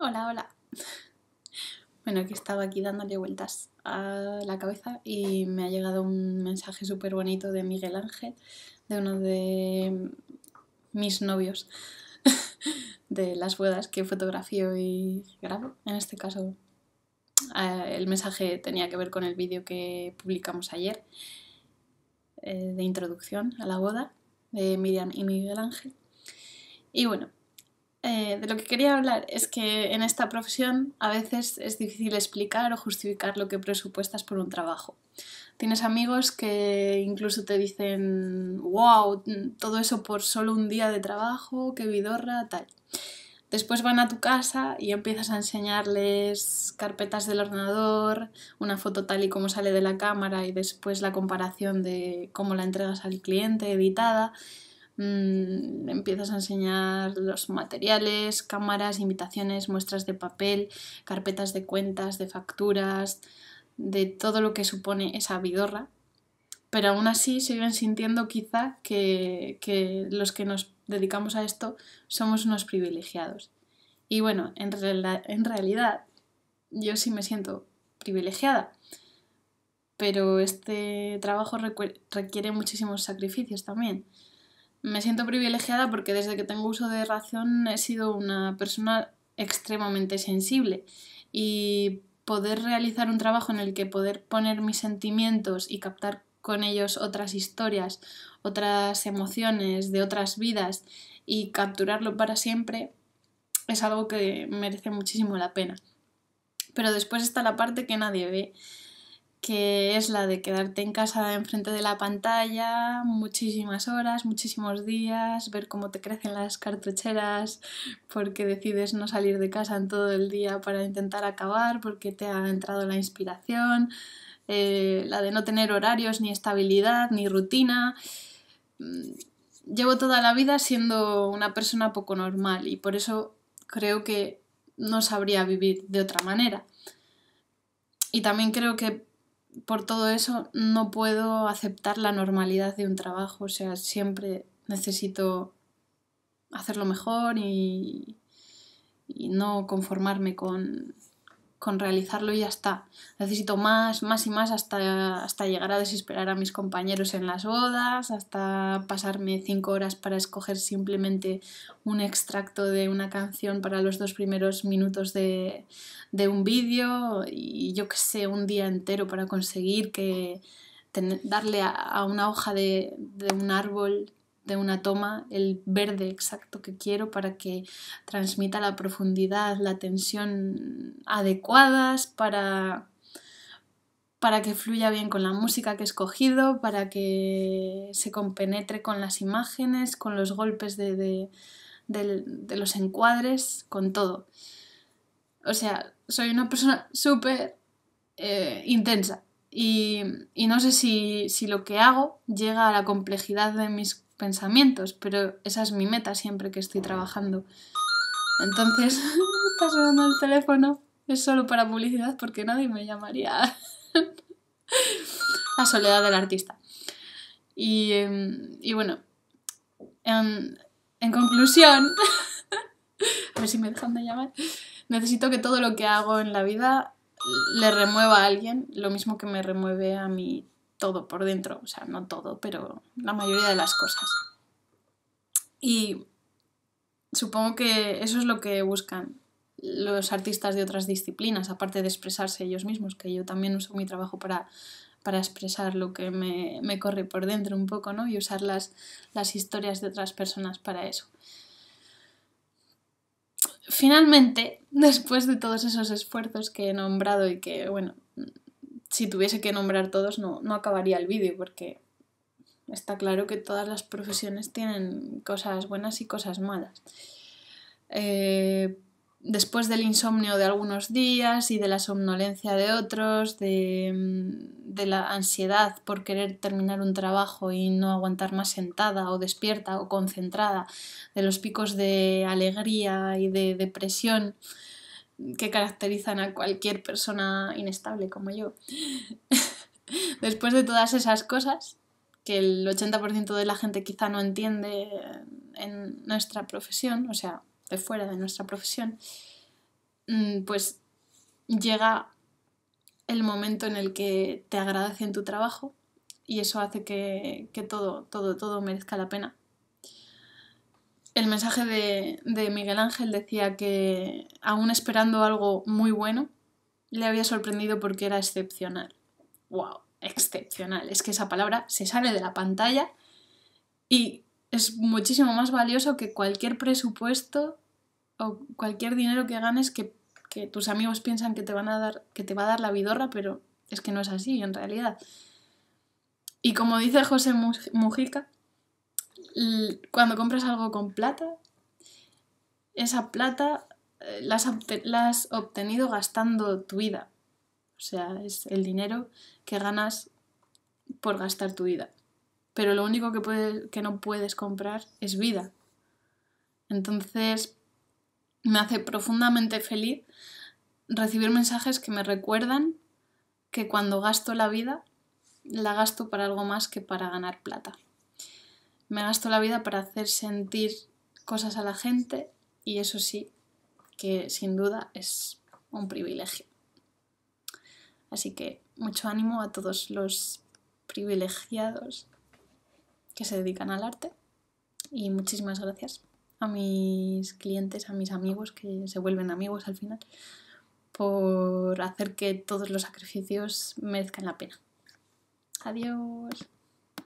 Hola, hola. Bueno, que estaba aquí dándole vueltas a la cabeza y me ha llegado un mensaje súper bonito de Miguel Ángel, de uno de mis novios de las bodas que fotografío y grabo. En este caso, eh, el mensaje tenía que ver con el vídeo que publicamos ayer eh, de introducción a la boda de Miriam y Miguel Ángel. Y bueno, eh, de lo que quería hablar es que en esta profesión a veces es difícil explicar o justificar lo que presupuestas por un trabajo. Tienes amigos que incluso te dicen, wow, todo eso por solo un día de trabajo, qué vidorra, tal. Después van a tu casa y empiezas a enseñarles carpetas del ordenador, una foto tal y como sale de la cámara y después la comparación de cómo la entregas al cliente editada. Mm, empiezas a enseñar los materiales, cámaras, invitaciones, muestras de papel, carpetas de cuentas, de facturas, de todo lo que supone esa vidorra. Pero aún así siguen sintiendo quizá que, los que nos dedicamos a esto somos unos privilegiados. Y bueno, en realidad yo sí me siento privilegiada, pero este trabajo requiere muchísimos sacrificios también me siento privilegiada porque desde que tengo uso de razón he sido una persona extremadamente sensible y poder realizar un trabajo en el que poder poner mis sentimientos y captar con ellos otras historias, otras emociones de otras vidas y capturarlo para siempre es algo que merece muchísimo la pena. Pero después está la parte que nadie ve que es la de quedarte en casa enfrente de la pantalla muchísimas horas, muchísimos días, ver cómo te crecen las cartucheras porque decides no salir de casa en todo el día para intentar acabar porque te ha entrado la inspiración, eh, la de no tener horarios, ni estabilidad, ni rutina. Mm, llevo toda la vida siendo una persona poco normal y por eso creo que no sabría vivir de otra manera. Y también creo que por todo eso no puedo aceptar la normalidad de un trabajo, o sea, siempre necesito hacerlo mejor y, y no conformarme con, con realizarlo y ya está. Necesito más, más y más hasta, hasta llegar a desesperar a mis compañeros en las bodas, hasta pasarme cinco horas para escoger simplemente un extracto de una canción para los dos primeros minutos de, un vídeo y yo que sé, un día entero para conseguir que darle a, una hoja de un árbol de una toma el verde exacto que quiero para que transmita la profundidad, la tensión adecuadas para para que fluya bien con la música que he escogido, para que se compenetre con las imágenes, con los golpes de, los encuadres, con todo. O sea, soy una persona súper eh, intensa y, y, no sé si, si, lo que hago llega a la complejidad de mis pensamientos, pero esa es mi meta siempre que estoy trabajando. Entonces, está sonando el teléfono, es solo para publicidad porque nadie me llamaría. La soledad del artista. Y, em, bueno, en, em, en conclusión, a ver si me dejan de llamar, necesito que todo lo que hago en la vida le remueva a alguien, lo mismo que me remueve a mí todo por dentro, o sea, no todo, pero la mayoría de las cosas. Y supongo que eso es lo que buscan los artistas de otras disciplinas, aparte de expresarse ellos mismos, que yo también uso mi trabajo para, expresar lo que me, corre por dentro un poco, ¿no? Y usar las, las historias de otras personas para eso. Finalmente, después de todos esos esfuerzos que he nombrado y que, bueno, si tuviese que nombrar todos no, acabaría el vídeo porque está claro que todas las profesiones tienen cosas buenas y cosas malas. Eh, después del insomnio de algunos días y de la somnolencia de otros, de, mm, de, la ansiedad por querer terminar un trabajo y no aguantar más sentada o despierta o concentrada, de los picos de alegría y de depresión, que caracterizan a cualquier persona inestable como yo. Después de todas esas cosas, que el 80% de la gente quizá no entiende en nuestra profesión, o sea, de fuera de nuestra profesión, mm, pues llega el momento en el que te agradecen tu trabajo y eso hace que, que todo, todo, todo merezca la pena el mensaje de, Miguel Ángel decía que, aún esperando algo muy bueno, le había sorprendido porque era excepcional. ¡Wow! Excepcional. Es que esa palabra se sale de la pantalla y es muchísimo más valioso que cualquier presupuesto o cualquier dinero que ganes que, tus amigos piensan que te, van a dar, que te va a dar la vidorra, pero es que no es así en realidad. Y como dice José Mujica, cuando compras algo con plata, esa plata eh, la has, obtenido gastando tu vida. O sea, es el dinero que ganas por gastar tu vida. Pero lo único que, que no puedes comprar es vida. Entonces, me hace profundamente feliz recibir mensajes que me recuerdan que cuando gasto la vida, la gasto para algo más que para ganar plata. Me gasto la vida para hacer sentir cosas a la gente y eso sí, que sin duda es un privilegio. Así que mucho ánimo a todos los privilegiados que se dedican al arte y muchísimas gracias a mis clientes, a mis amigos que se vuelven amigos al final por hacer que todos los sacrificios merezcan la pena. Adiós.